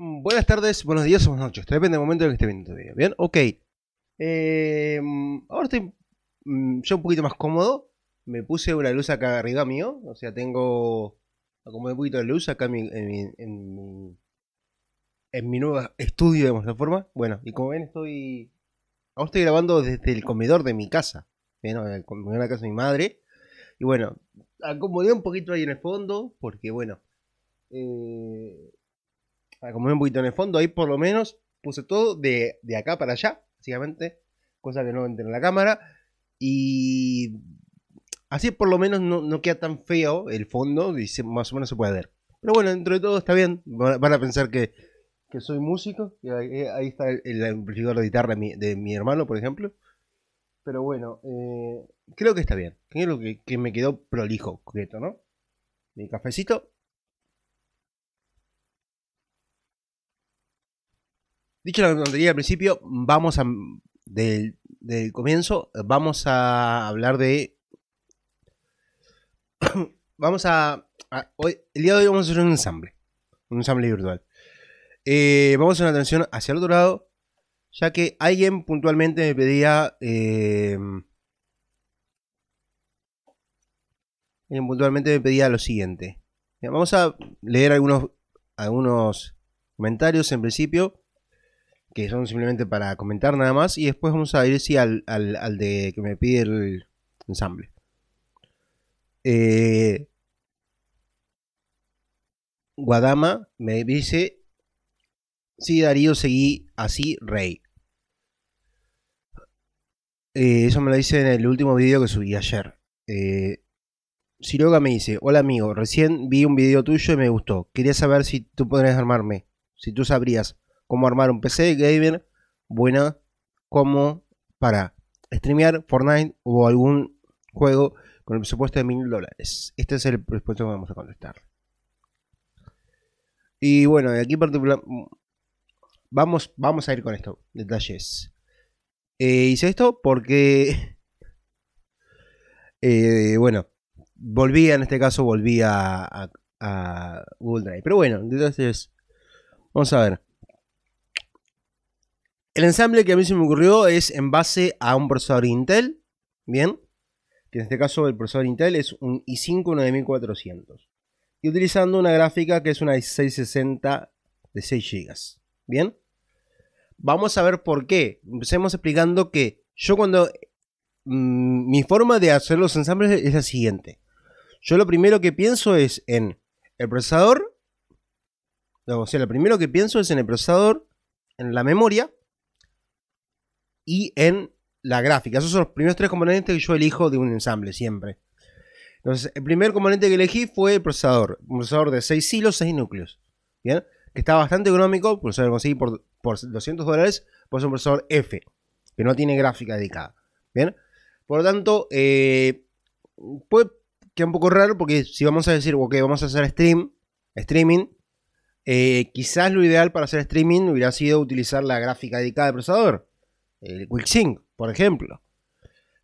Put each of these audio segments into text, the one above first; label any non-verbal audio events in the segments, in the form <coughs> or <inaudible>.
Mm, buenas tardes, buenos días o buenas noches. Depende del momento en que esté viendo el video. Bien, ok. Eh, ahora estoy mm, yo un poquito más cómodo. Me puse una luz acá arriba mío. O sea, tengo. Acomodé un poquito la luz acá en mi, en, mi, en, nuevo estudio, de esta forma. Bueno, y como ven, estoy. Ahora estoy grabando desde el comedor de mi casa. bueno, en la casa de mi madre. Y bueno, acomodé un poquito ahí en el fondo, porque bueno. Eh, como un poquito en el fondo, ahí por lo menos puse todo de, de acá para allá, básicamente, cosa que no entra en la cámara. Y así por lo menos no, no, queda tan feo el fondo y más o menos se puede ver. Pero bueno, dentro de todo está bien, van a pensar que, que soy músico, eh, ahí, está el, amplificador de guitarra de mi, hermano, por ejemplo. Pero bueno, eh, creo que está bien, creo que, que me quedó prolijo, coqueto, ¿no? Mi cafecito Dicho la tontería al principio, vamos a. Del, comienzo, vamos a hablar de. <coughs> vamos a, el día de hoy vamos a hacer un ensamble. Un ensamble virtual. Eh, vamos a hacer una atención hacia el otro lado, ya que alguien puntualmente me pedía. Eh, alguien puntualmente me pedía lo siguiente. Vamos a leer algunos, algunos comentarios en principio que son simplemente para comentar nada más, y después vamos a ir al, de que me pide el ensamble. Eh, Guadama me dice, sí, Darío, seguí así, rey. Eh, eso me lo dice en el último video que subí ayer. Eh, Siroga me dice, hola amigo, recién vi un video tuyo y me gustó. Quería saber si tú podrías armarme, si tú sabrías cómo armar un PC gamer buena como para streamear Fortnite o algún juego con el presupuesto de mil dólares. Este es el presupuesto que vamos a contestar. Y bueno, de aquí particular mm, vamos, vamos a ir con esto, detalles. Eh, hice esto porque, <laughs> eh, bueno, volví, en este caso volví a, Google Drive. Pero bueno, Detalles. vamos a ver. El ensamble que a mí se me ocurrió es en base a un procesador Intel, ¿bien? Que en este caso el procesador Intel es un i5 9400. Y utilizando una gráfica que es una i 660 de 6 GB, ¿bien? Vamos a ver por qué. Empecemos explicando que yo cuando... Mm, mi forma de hacer los ensambles es la siguiente. Yo lo primero que pienso es en el procesador. o sea, lo primero que pienso es en el procesador, en la memoria y en la gráfica. Esos son los primeros tres componentes que yo elijo de un ensamble siempre. Entonces, el primer componente que elegí fue el procesador. Un procesador de 6 hilos, 6 núcleos. ¿Bien? Que está bastante económico, pues lo conseguí por, 200 dólares, pues un procesador F, que no tiene gráfica dedicada. ¿Bien? Por lo tanto, eh, puede quedar un poco raro porque si vamos a decir, ok, vamos a hacer stream, streaming, eh, quizás lo ideal para hacer streaming hubiera sido utilizar la gráfica dedicada del procesador el QuickSync, por ejemplo.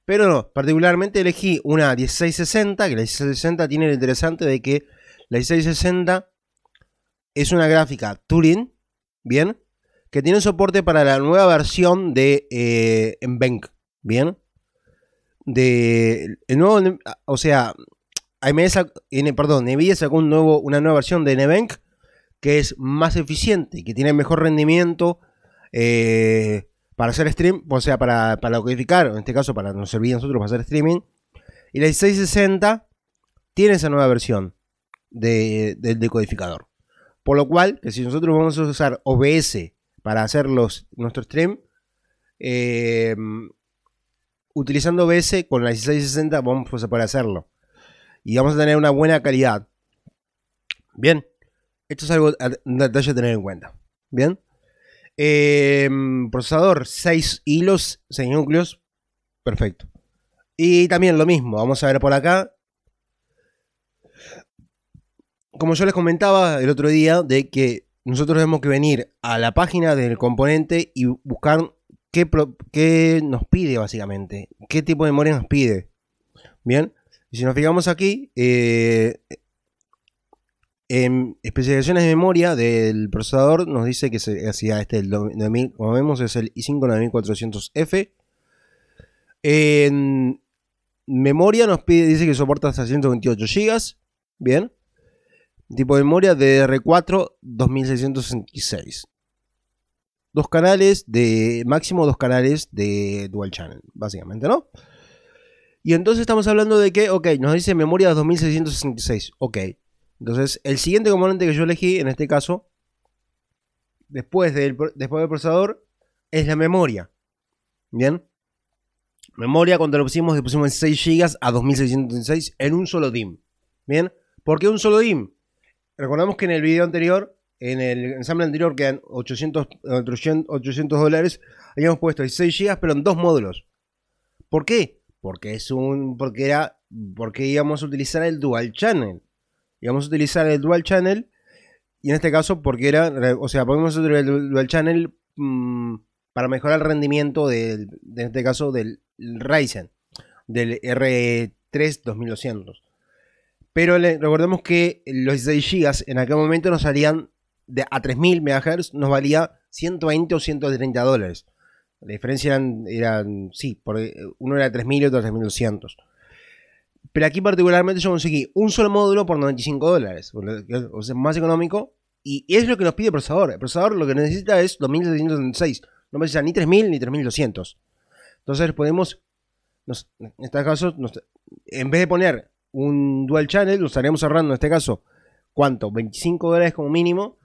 Pero no, particularmente elegí una 1660, que la 1660 tiene lo interesante de que la 1660 es una gráfica Turing, ¿bien? Que tiene soporte para la nueva versión de NVENC. Eh, ¿bien? De, el nuevo, o sea, AMS, perdón, Nvidia sacó nuevo, una nueva versión de NVENC. que es más eficiente, que tiene mejor rendimiento, eh, para hacer stream, o sea, para, para codificar, en este caso para nos servir a nosotros para hacer streaming. Y la 1660 tiene esa nueva versión del decodificador. Por lo cual, que si nosotros vamos a usar OBS para hacer los, nuestro stream, eh, utilizando OBS con la 1660 vamos a poder hacerlo. Y vamos a tener una buena calidad. Bien, esto es algo detalle a tener en cuenta. Bien. Em, procesador, 6 hilos, 6 núcleos. Perfecto. Y también lo mismo, vamos a ver por acá. Como yo les comentaba el otro día, de que nosotros tenemos que venir a la página del componente y buscar qué, nos pide básicamente, qué tipo de memoria nos pide. Bien, y si nos fijamos aquí, eh, en especificaciones de memoria del procesador nos dice que se hacía este, el como vemos, es el i5-9400F. En memoria nos pide, dice que soporta hasta 128 GB. Bien. Tipo de memoria r 4 2666. Dos canales de. Máximo dos canales de dual channel, básicamente, ¿no? Y entonces estamos hablando de que, ok, nos dice memoria 2666. Ok, entonces, el siguiente componente que yo elegí en este caso, después del, procesador, es la memoria. Bien. Memoria, cuando lo pusimos, le pusimos 6 GB a 2606 en un solo DIM. Bien. ¿Por qué un solo DIM? Recordamos que en el video anterior, en el ensamble anterior, que 800, 800 dólares. Habíamos puesto 6 GB, pero en dos módulos. ¿Por qué? Porque es un. Porque era. Porque íbamos a utilizar el dual channel y vamos a utilizar el dual channel. Y en este caso, porque era, o sea, podemos utilizar el dual channel mm, para mejorar el rendimiento del, en este caso, del Ryzen, del R3 2200. Pero recordemos que los 6 GB en aquel momento nos salían de, a 3000 MHz, nos valía 120 o 130 dólares. La diferencia eran, sí, porque uno era 3000 y otro 3200. Pero aquí particularmente yo conseguí un solo módulo por 95 dólares, o más económico, y es lo que nos pide el procesador. El procesador lo que necesita es 2736, no necesita ni 3000 ni 3200. Entonces podemos, en este caso, en vez de poner un dual channel, lo estaríamos ahorrando en este caso, ¿cuánto? 25 dólares como mínimo,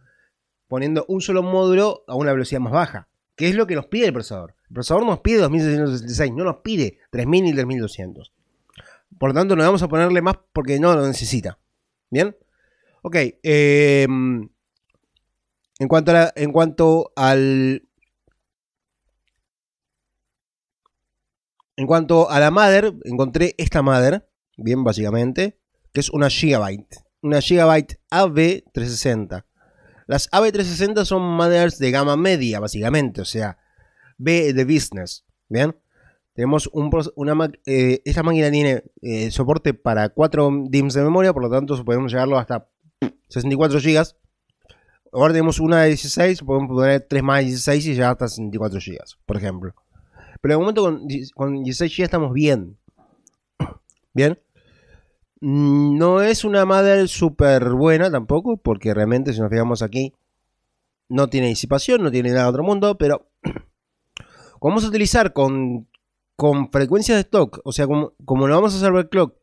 poniendo un solo módulo a una velocidad más baja, que es lo que nos pide el procesador. El procesador nos pide 2666, no nos pide 3000 ni 3200. Por lo tanto, no vamos a ponerle más porque no lo necesita. ¿Bien? Ok. Em, en, cuanto a la, en cuanto al. En cuanto a la mother, encontré esta madre, bien básicamente, que es una gigabyte. Una gigabyte AB360. Las AB360 son mothers de gama media, básicamente, o sea, B de business. ¿Bien? Tenemos una eh, esta máquina tiene eh, soporte para 4 DIMMs de memoria, por lo tanto podemos llegarlo hasta 64 GB. Ahora tenemos una de 16, podemos poner 3 más de 16 y llegar hasta 64 GB, por ejemplo. Pero de momento con, 16 GB estamos bien. <coughs> Bien. Mm, no es una madre súper buena tampoco, porque realmente si nos fijamos aquí, no tiene disipación, no tiene nada de otro mundo, pero <coughs> vamos a utilizar con con frecuencia de stock, o sea, como, como no vamos a hacer clock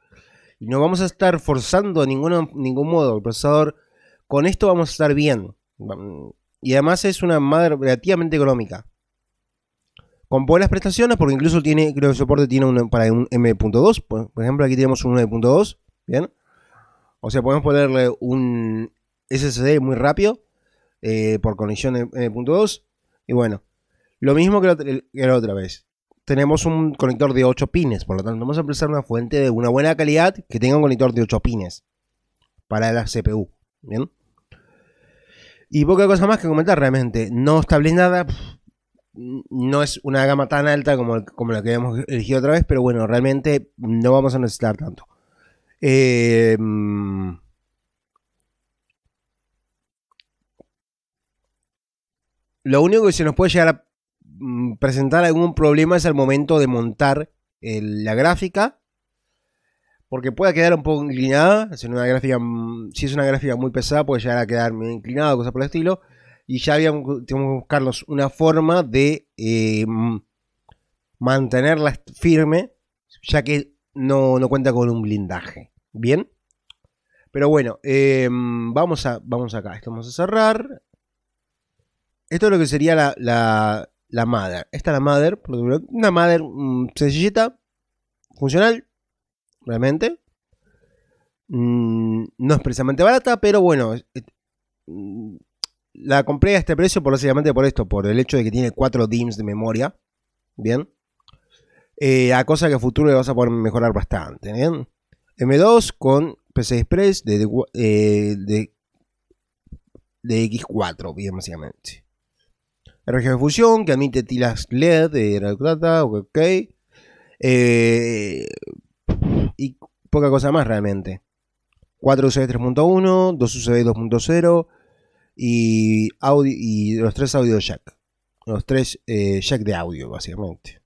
y no vamos a estar forzando de ningún modo el procesador, con esto vamos a estar bien. Y además es una madre relativamente económica. Con buenas prestaciones, porque incluso tiene, creo que el soporte tiene para un M.2. Por, ejemplo, aquí tenemos un M.2, Bien. O sea, podemos ponerle un SSD muy rápido eh, por conexión M.2. Y bueno, lo mismo que la otra vez tenemos un conector de 8 pines, por lo tanto vamos a empezar una fuente de una buena calidad que tenga un conector de 8 pines para la CPU. Bien. Y poca cosa más que comentar realmente. No estable nada. No es una gama tan alta como, la que habíamos elegido otra vez, pero bueno, realmente no vamos a necesitar tanto. Eh, mm. lo único que se nos puede llegar a Mm, presentar algún problema es el momento de montar la gráfica. Porque puede quedar un poco inclinada. Si, una gráfica, mm, si es una gráfica muy pesada, puede llegar a quedar inclinada o cosas por el estilo. Y ya mm, tenemos que buscarnos una forma de eh, mantenerla firme. Ya que no, no cuenta con un blindaje. Bien. Pero bueno, eh, vamos, a, vamos acá. Esto vamos a cerrar. Esto es lo que sería la, la madre Esta es la Mother, una Mother mm, sencillita, funcional, realmente. Mm, no es precisamente barata, pero bueno, mm, la compré a este precio por, básicamente por esto, por el hecho de que tiene 4 DIMMs de memoria, ¿bien? Eh, a cosa que a futuro le vas a poder mejorar bastante, ¿bien? M2 con PC Express de, de, eh, de X4, bien, básicamente de fusión que admite tilas LED de plata ok. Eh, y poca cosa más realmente. 4 USB 3.1, 2 USB 2.0 y, y los tres audio jack. Los tres eh, jack de audio, básicamente.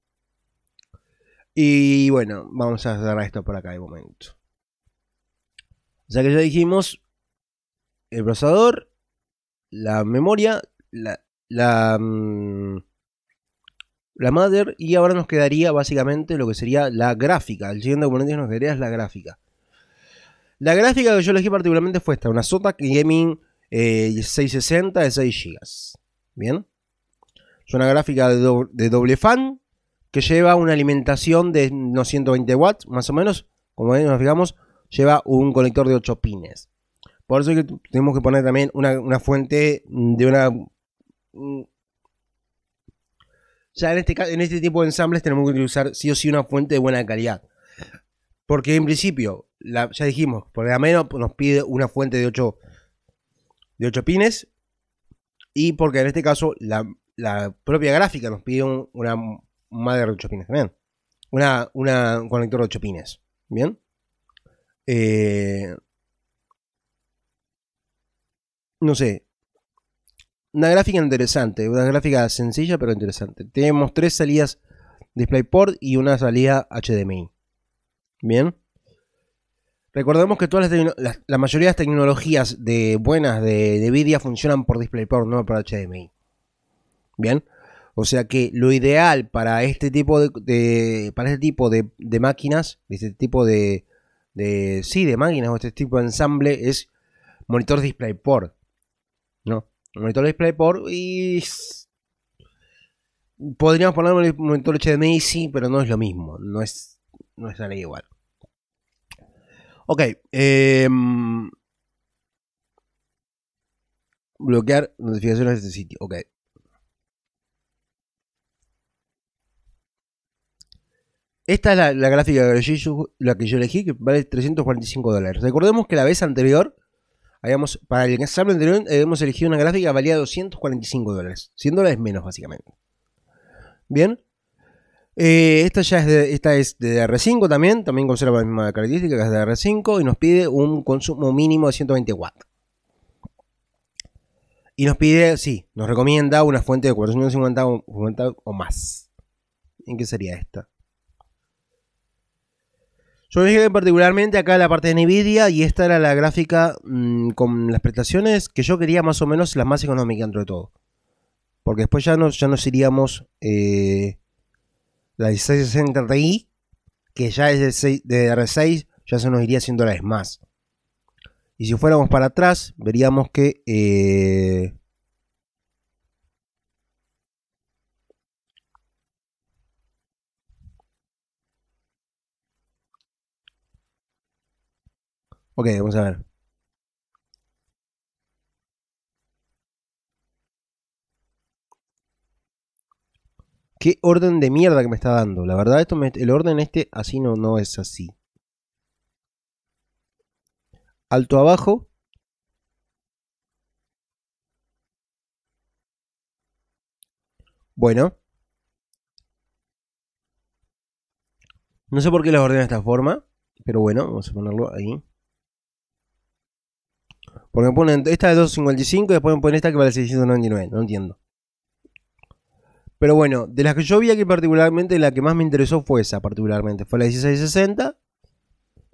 Y bueno, vamos a cerrar esto por acá de momento. Ya que ya dijimos, el procesador, la memoria, la, la, mm, la mother y ahora nos quedaría básicamente lo que sería la gráfica. El siguiente componente que nos quedaría es la gráfica. La gráfica que yo elegí particularmente fue esta, una Zotac Gaming 660 eh, de 6 GB. Bien. Es una gráfica de doble, fan que lleva una alimentación de unos 120 watts, más o menos. Como ven, nos fijamos, lleva un conector de 8 pines. Por eso que tenemos que poner también una fuente de una Mm. ya en este, en este tipo de ensambles tenemos que usar sí o sí una fuente de buena calidad. Porque en principio, ya dijimos, por lo menos nos pide una fuente de 8, de 8 pines. Y porque en este caso la, propia gráfica nos pide una madre de 8 pines Una, un conector de 8 pines. Bien. Eh, no sé. Una gráfica interesante, una gráfica sencilla pero interesante. Tenemos tres salidas DisplayPort y una salida HDMI. Bien. Recordemos que todas las, la mayoría de las tecnologías de, buenas de, de Nvidia funcionan por DisplayPort, no por HDMI. Bien. O sea que lo ideal para este tipo de, para este tipo de, máquinas, este tipo de, de sí, de máquinas o este tipo de ensamble es monitor DisplayPort, ¿no? Un monitor DisplayPort y. Podríamos poner un monitor HDMI, sí, pero no es lo mismo. No es, no es la igual. Ok. Em, bloquear notificaciones de este sitio. Ok. Esta es la, la gráfica que yo, la que yo elegí, que vale 345 dólares. Recordemos que la vez anterior habíamos, para el examen anterior hemos elegido una gráfica que valía 245 dólares. 100 dólares menos, básicamente. Bien. Eh, esta ya es de, esta es de 5 también, también conserva la misma característica que es de r 5 y nos pide un consumo mínimo de 120 watts. Y nos pide, sí, nos recomienda una fuente de 450 o, o más. ¿En qué sería esta? Yo dije particularmente acá la parte de Nvidia y esta era la gráfica mm, con las prestaciones que yo quería más o menos las más económicas dentro de todo. Porque después ya nos, ya iríamos eh, la 1660 Ti, que ya es de, R6, ya se nos iría la vez más. Y si fuéramos para atrás, veríamos que eh, Ok, vamos a ver. Qué orden de mierda que me está dando. La verdad, esto el orden este así no, no es así. Alto abajo. Bueno. No sé por qué las ordena de esta forma. Pero bueno, vamos a ponerlo ahí. Porque me ponen esta de 255 y después me ponen esta que vale 699. No entiendo. Pero bueno, de las que yo vi aquí particularmente, la que más me interesó fue esa particularmente. Fue la 1660.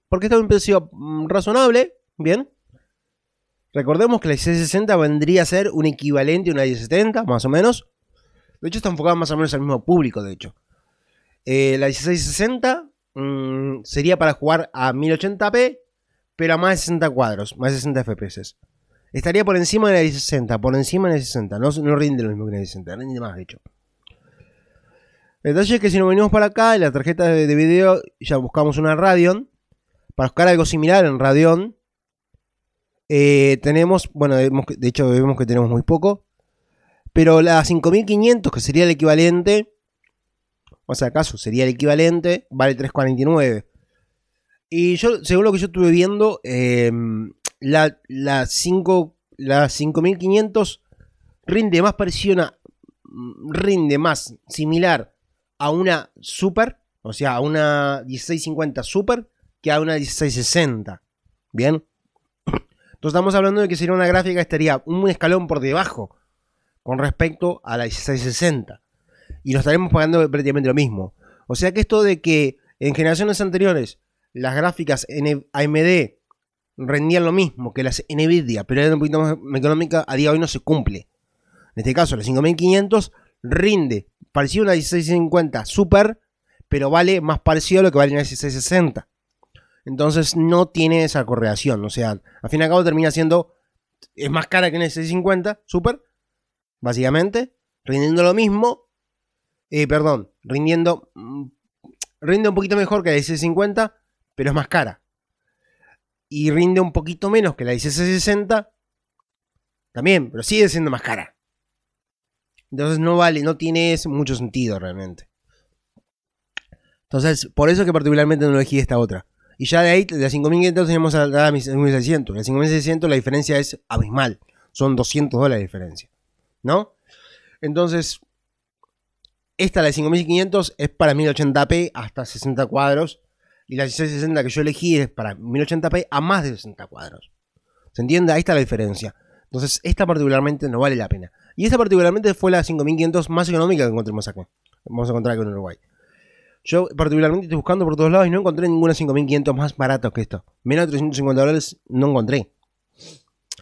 Porque está un precio mm, razonable. Bien. Recordemos que la 1660 vendría a ser un equivalente a una 1070, más o menos. De hecho, está enfocada más o menos al mismo público, de hecho. Eh, la 1660 mm, sería para jugar a 1080p pero a más de 60 cuadros, más de 60 FPS. Estaría por encima de la 60. por encima de la 60, No, no rinde lo mismo que la 60, rinde más, de hecho. El detalle es que si nos venimos para acá, en la tarjeta de, video ya buscamos una Radeon. Para buscar algo similar en Radeon, eh, tenemos, bueno, de hecho vemos que tenemos muy poco. Pero la 5500, que sería el equivalente, o sea, acaso sería el equivalente, vale 349. Y yo, según lo que yo estuve viendo, em, la, 5500 rinde más presiona, mm, rinde más similar a una Super, o sea, a una 1650 Super, que a una 1660. Bien. Entonces estamos hablando de que sería una gráfica estaría un escalón por debajo con respecto a la 1660. Y lo estaremos pagando prácticamente lo mismo. O sea que esto de que en generaciones anteriores las gráficas en AMD rendían lo mismo que las NVIDIA, pero eran un poquito más económica, a día de hoy no se cumple. En este caso, la 5500 rinde parecido a una 1650 Super, pero vale más parecido a lo que vale una 1660. Entonces no tiene esa correlación. O sea, al fin y al cabo termina siendo. Es más cara que una 1650 Super, básicamente. Rindiendo lo mismo. Eh, perdón, rindiendo. Mm, rinde un poquito mejor que la 1650 pero es más cara. Y rinde un poquito menos que la 1660, también, pero sigue siendo más cara. Entonces no vale, no tiene mucho sentido realmente. Entonces, por eso que particularmente no elegí esta otra. Y ya de ahí, de la 5500 tenemos a la 5600. La 5600 la diferencia es abismal. Son 200 dólares de diferencia. ¿No? Entonces, esta, la de 5500, es para 1080p hasta 60 cuadros. Y la 1660 que yo elegí es para 1080p a más de 60 cuadros. ¿Se entiende? Ahí está la diferencia. Entonces, esta particularmente no vale la pena. Y esta particularmente fue la 5500 más económica que encontramos acá. Vamos a encontrar aquí en Uruguay. Yo particularmente estoy buscando por todos lados y no encontré ninguna 5500 más barata que esto. Menos de 350 dólares no encontré.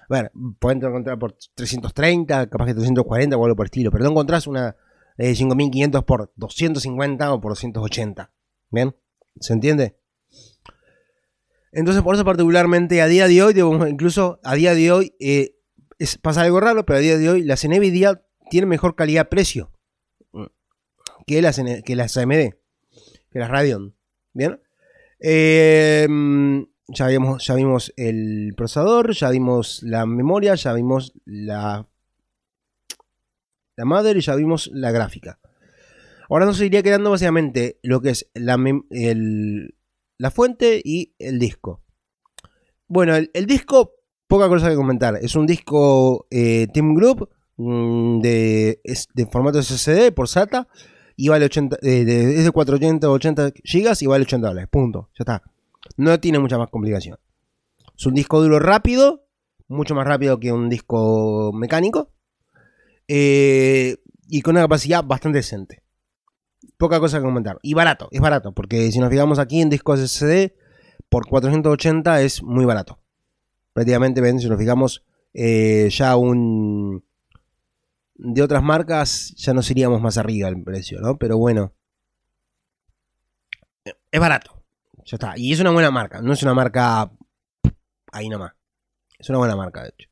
A ver, pueden encontrar por 330, capaz que 340 o algo por estilo. Pero no encontrás una 5500 eh, por 250 o por 280. ¿Bien? ¿Se entiende? Entonces, por eso particularmente a día de hoy, incluso a día de hoy, eh, es, pasa algo raro, pero a día de hoy las Nvidia tiene mejor calidad-precio que las, que las AMD, que las Radeon. ¿Bien? Em, ya, vimos, ya vimos el procesador, ya vimos la memoria, ya vimos la, la madre, ya vimos la gráfica. Ahora nos iría quedando básicamente lo que es la, la fuente y el disco. Bueno, el, disco, poca cosa que comentar. Es un disco eh, Team Group mm, de, formato SSD por SATA y vale 80, eh, es de 480 80 GB y vale 80 dólares. Punto. Ya está. No tiene mucha más complicación. Es un disco duro rápido, mucho más rápido que un disco mecánico eh, y con una capacidad bastante decente poca cosa que comentar. Y barato, es barato, porque si nos fijamos aquí en discos SD, por 480 es muy barato. Prácticamente, ven, si nos fijamos, eh, ya un... De otras marcas ya nos iríamos más arriba el precio, ¿no? Pero bueno. Es barato. Ya está. Y es una buena marca. No es una marca... Ahí nomás. Es una buena marca, de hecho.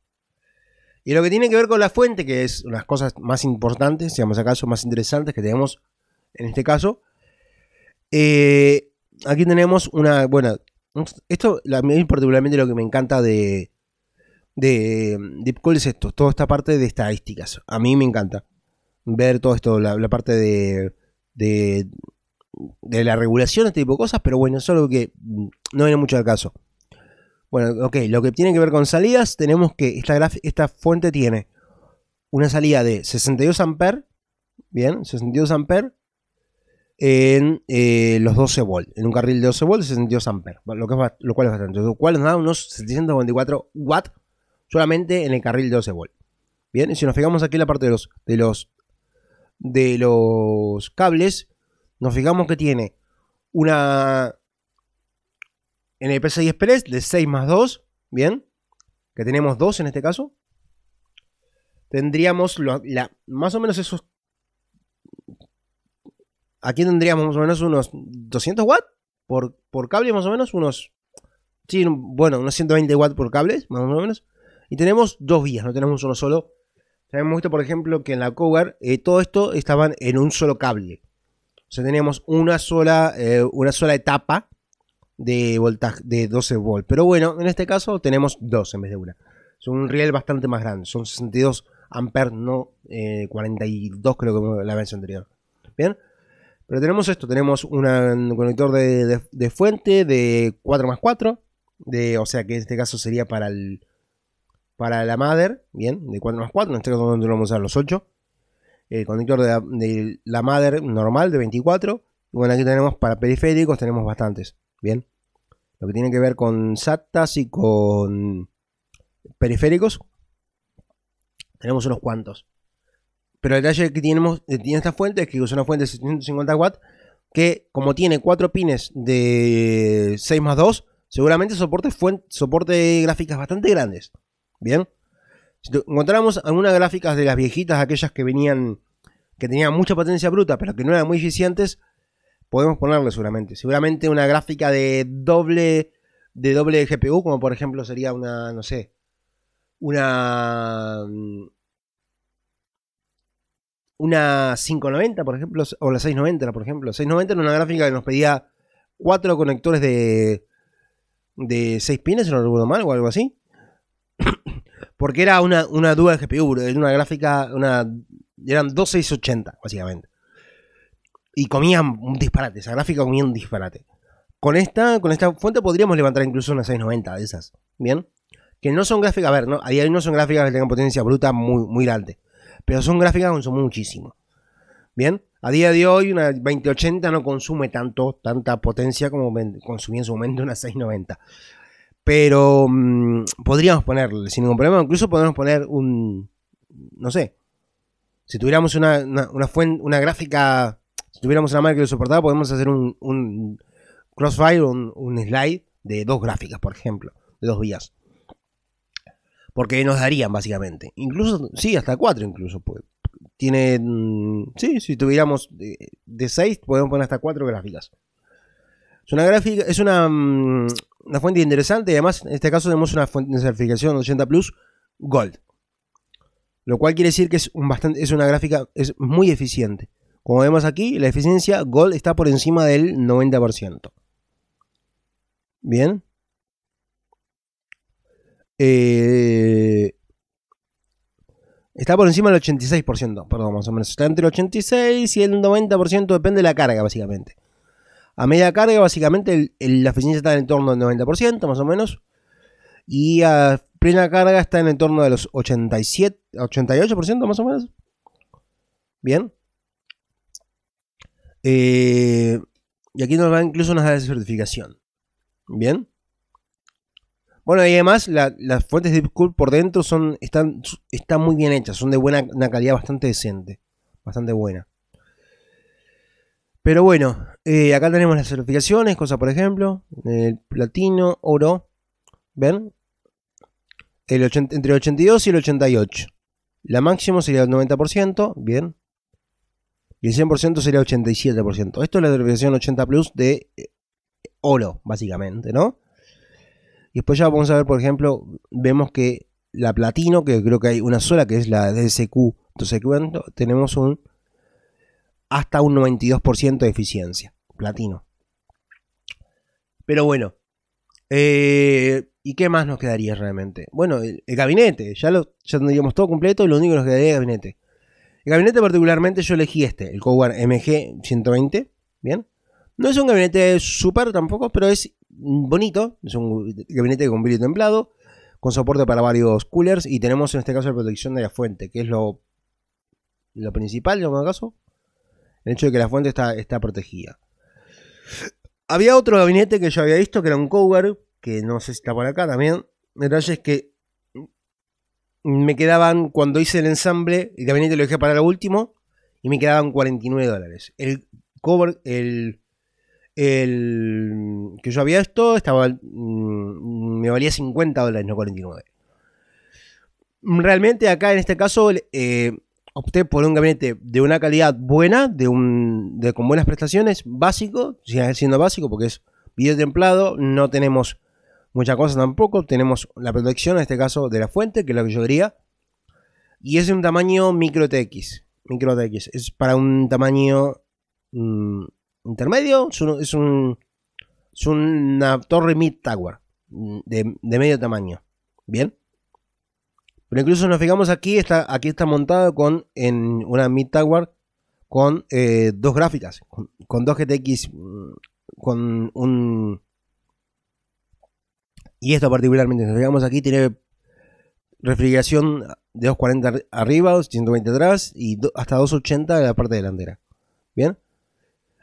Y lo que tiene que ver con la fuente, que es unas cosas más importantes, digamos acaso más interesantes que tenemos en este caso. Eh, aquí tenemos una, bueno, esto a mí particularmente lo que me encanta de, de DeepCall es esto, toda esta parte de estadísticas. A mí me encanta ver todo esto, la, parte de, de, la regulación, este tipo de cosas, pero bueno, solo que mm, no viene mucho al caso. Bueno, ok, lo que tiene que ver con salidas, tenemos que esta, esta fuente tiene una salida de 62 amperes, bien, 62 amperes, en eh, los 12 volt, en un carril de 12 volts de 62 amperes, lo, cual es bastante, lo cual nos da unos 724 watts solamente en el carril de 12 volts. Bien, si nos fijamos aquí en la parte de los, de los, de los cables, nos fijamos que tiene una En el 6 Express de 6 más 2, bien, que tenemos 2 en este caso, tendríamos más o menos esos aquí tendríamos más o menos unos 200 watts por, por cable, más o menos unos... Sí, bueno, unos 120 watts por cable, más o menos. Y tenemos dos vías, no tenemos un solo. solo. Hemos visto, por ejemplo, que en la Cougar eh, todo esto estaban en un solo cable. O sea, teníamos una sola, eh, una sola etapa de voltaje de 12 volts. Pero bueno, en este caso tenemos dos en vez de una. Es un riel bastante más grande. Son 62 amperes, no 42 eh, creo que la versión anterior. Bien, pero tenemos esto, tenemos un conector de, fuente de 4 más 4, de, o sea que en este caso sería para, el, para la mother, bien, de 4 más 4, en este caso donde vamos a los 8. El conector de la, de normal de 24. Y bueno, aquí tenemos para periféricos, tenemos bastantes, bien. Lo que tiene que ver con SATAs y con periféricos, tenemos unos cuantos. Pero el detalle que tenemos, eh, tiene esta fuente es que es una fuente de 750 watts que, como tiene cuatro pines de 6 más 2, seguramente soporte, soporte gráficas bastante grandes. Bien. Si encontramos algunas gráficas de las viejitas, aquellas que venían, que tenían mucha potencia bruta, pero que no eran muy eficientes, podemos ponerle seguramente. Seguramente una gráfica de doble, de doble GPU, como por ejemplo sería una, no sé, una una 590, por ejemplo, o la 690, por ejemplo. 690 era una gráfica que nos pedía cuatro conectores de, de 6 pines, si no recuerdo mal, o algo así. <coughs> Porque era una, una dual GPU, era una gráfica, una, eran 2680, básicamente. Y comían un disparate, esa gráfica comía un disparate. Con esta, con esta fuente podríamos levantar incluso una 690 de esas. Bien. Que no son gráficas, a ver, ¿no? ahí no son gráficas que tengan potencia bruta muy, muy grande pero son gráficas que consumen muchísimo. Bien, a día de hoy una 2080 no consume tanto, tanta potencia como consumía en su momento una 690. Pero mm, podríamos ponerle, sin ningún problema, incluso podemos poner un, no sé, si tuviéramos una, una, gráfica, si tuviéramos una marca que lo soportaba, podemos hacer un, crossfire, un slide de dos gráficas, por ejemplo, de dos vías. Porque nos darían, básicamente. Incluso, sí, hasta cuatro incluso. Pues. Tiene, mm, sí, si tuviéramos eh, de, 6, seis, podemos poner hasta cuatro gráficas. Es una gráfica, es una, mm, fuente interesante además en este caso tenemos una fuente de certificación 80 Plus Gold. Lo cual quiere decir que es, bastante, es una gráfica es muy eficiente. Como vemos aquí, la eficiencia Gold está por encima del 90%. Bien. Eh, está por encima del 86%, perdón, más o menos. Está entre el 86 y el 90%, depende de la carga, básicamente. A media carga, básicamente, la eficiencia está en torno del 90%, más o menos. Y a plena carga está en el torno de los 87, 88%, más o menos. Bien. Eh, y aquí nos va incluso una certificación. Bien. Bueno, y además las fuentes de Deepcool por dentro son están, están muy bien hechas, son de buena, una calidad bastante decente, bastante buena. Pero bueno, eh, acá tenemos las certificaciones, cosa por ejemplo, eh, el platino, oro, ¿ven? El entre el 82 y el 88. La máxima sería el 90%, bien. Y el 100% sería el 87%. Esto es la certificación 80 Plus de eh, oro, básicamente, ¿no? Y después ya vamos a ver, por ejemplo, vemos que la platino, que creo que hay una sola, que es la DSQ. Entonces, tenemos un hasta un 92% de eficiencia. Platino. Pero bueno. Eh, ¿Y qué más nos quedaría realmente? Bueno, el, gabinete. Ya, ya tendríamos todo completo y lo único que nos quedaría es el gabinete. El gabinete particularmente yo elegí este, el Cowar MG120. Bien. No es un gabinete super tampoco, pero es bonito, es un gabinete con vidrio templado, con soporte para varios coolers y tenemos en este caso la protección de la fuente, que es lo, lo principal en caso, el hecho de que la fuente está, está protegida. Había otro gabinete que yo había visto, que era un cover, que no sé si está por acá también. El detalle es que me quedaban, cuando hice el ensamble, el gabinete lo dejé para el último, y me quedaban 49 dólares. El cover, el el, que yo había esto, estaba, mm, me valía 50 dólares, no 49. Realmente acá en este caso eh, opté por un gabinete de una calidad buena, de un, de, con buenas prestaciones, básico, sigue siendo básico porque es video templado, no tenemos mucha cosa tampoco, tenemos la protección en este caso de la fuente, que es lo que yo quería, y es de un tamaño micro TX, micro TX, es para un tamaño... Mm, intermedio, es, un, es, una torre mid-tower mm, de, medio tamaño. Bien. Pero incluso nos fijamos aquí, está, aquí está montado con en una mid-tower con eh, dos gráficas, con, dos GTX, mm, con un... Y esto particularmente, nos fijamos aquí, tiene refrigeración de 240 arriba, 120 atrás y hasta 280 en la parte delantera. Bien.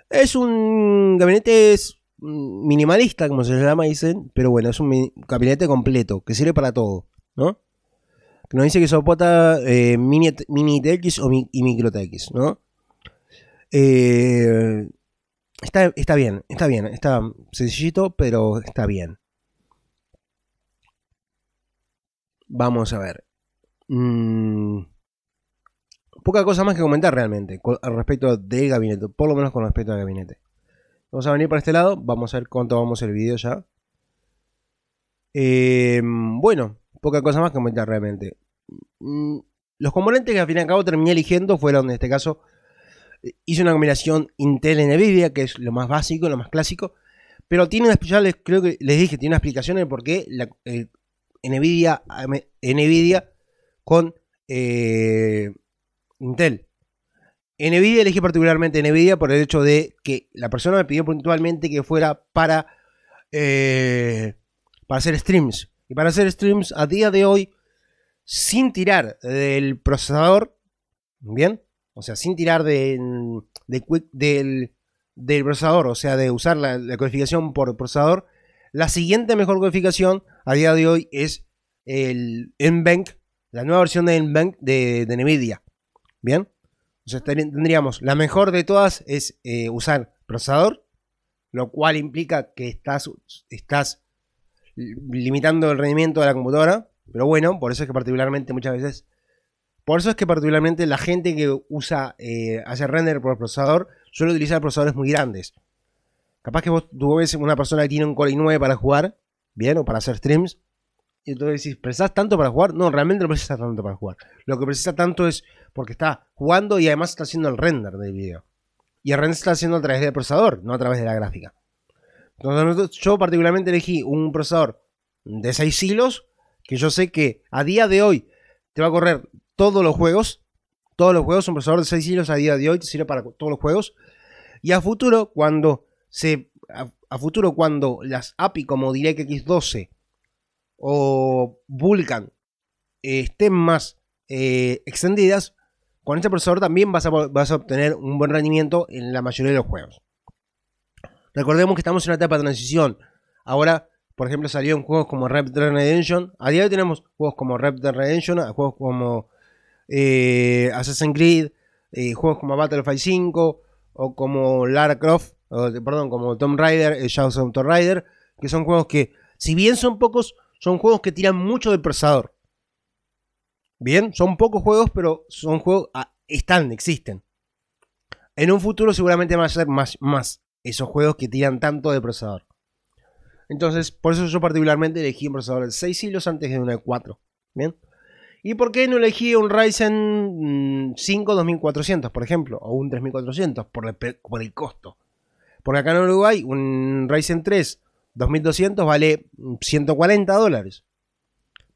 Es un gabinete minimalista, como se llama, dicen, pero bueno, es un gabinete completo, que sirve para todo, ¿no? Que nos dice que soporta eh, mini, mini o y micro TX, ¿no? Eh, está, bien, está bien, está sencillito, pero está bien. Vamos a ver. Mmm poca cosa más que comentar realmente al respecto del gabinete, por lo menos con respecto al gabinete. Vamos a venir para este lado, vamos a ver cuánto vamos el video ya. Eh, bueno, poca cosa más que comentar realmente. Mm, los componentes que al fin y al cabo terminé eligiendo fueron, en este caso, hice una combinación Intel NVIDIA, que es lo más básico, lo más clásico, pero tiene una, creo que les dije, tiene una explicación de por qué la, NVIDIA, NVIDIA con... Eh, Intel. NVIDIA elegí particularmente NVIDIA por el hecho de que la persona me pidió puntualmente que fuera para, eh, para hacer streams. Y para hacer streams a día de hoy, sin tirar del procesador, ¿bien? O sea, sin tirar de, del, procesador, o sea, de usar la, codificación por procesador, la siguiente mejor codificación a día de hoy es el NBank, la nueva versión de NBank de, de NVIDIA. ¿Bien? entonces tendríamos la mejor de todas es eh, usar procesador, lo cual implica que estás, estás limitando el rendimiento de la computadora. Pero bueno, por eso es que particularmente muchas veces. Por eso es que particularmente la gente que usa hacer eh, hace render por procesador suele utilizar procesadores muy grandes. Capaz que vos tú ves una persona que tiene un Core i9 para jugar, bien, o para hacer streams, y entonces decís, ¿precisas tanto para jugar? No, realmente no precisas tanto para jugar. Lo que precisa tanto es porque está jugando y además está haciendo el render del video. Y el render se está haciendo a través del procesador, no a través de la gráfica. Entonces yo particularmente elegí un procesador de 6 hilos, que yo sé que a día de hoy te va a correr todos los juegos. Todos los juegos, un procesador de 6 hilos a día de hoy te sirve para todos los juegos. Y a futuro, cuando se... A, futuro, cuando las API como x 12 o Vulkan eh, estén más eh, extendidas, con este procesador también vas a, obtener un buen rendimiento en la mayoría de los juegos. Recordemos que estamos en una etapa de transición. Ahora, por ejemplo, salieron juegos como Red Redemption. A día de hoy tenemos juegos como Red Dead Redemption, juegos como eh, Assassin's Creed, eh, juegos como Battlefield 5 o como Lara Croft, perdón, como Tomb Raider, eh, of Tomb que son juegos que, si bien son pocos, son juegos que tiran mucho del procesador. Bien, son pocos juegos, pero son juegos, ah, están, existen. En un futuro seguramente van a ser más, más esos juegos que tiran tanto de procesador. Entonces, por eso yo particularmente elegí un procesador de 6 hilos antes de una de 4. ¿Bien? ¿Y por qué no elegí un Ryzen 5 mm, 2400, por ejemplo? O un 3400, por el, por el costo. Porque acá en Uruguay, un Ryzen 3 2200 vale 140 mm, dólares.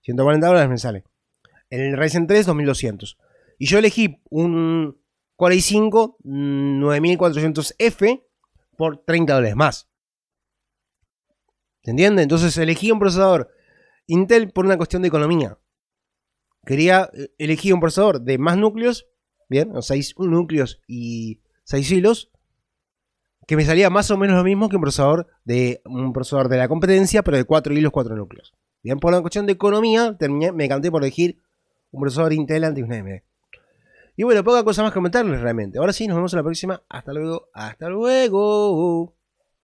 140 dólares me sale. En el Ryzen 3, 2200. Y yo elegí un 45 9400F por 30 dólares más. ¿Se entiende? Entonces elegí un procesador Intel por una cuestión de economía. Quería eh, elegir un procesador de más núcleos, bien, o 6 núcleos y seis hilos, que me salía más o menos lo mismo que un procesador de un procesador de la competencia, pero de 4 hilos, 4 núcleos. Bien, por una cuestión de economía, terminé, me canté por elegir un procesador Intel antes y AMD. Y bueno, poca cosa más que comentarles realmente. Ahora sí, nos vemos en la próxima. Hasta luego. Hasta luego.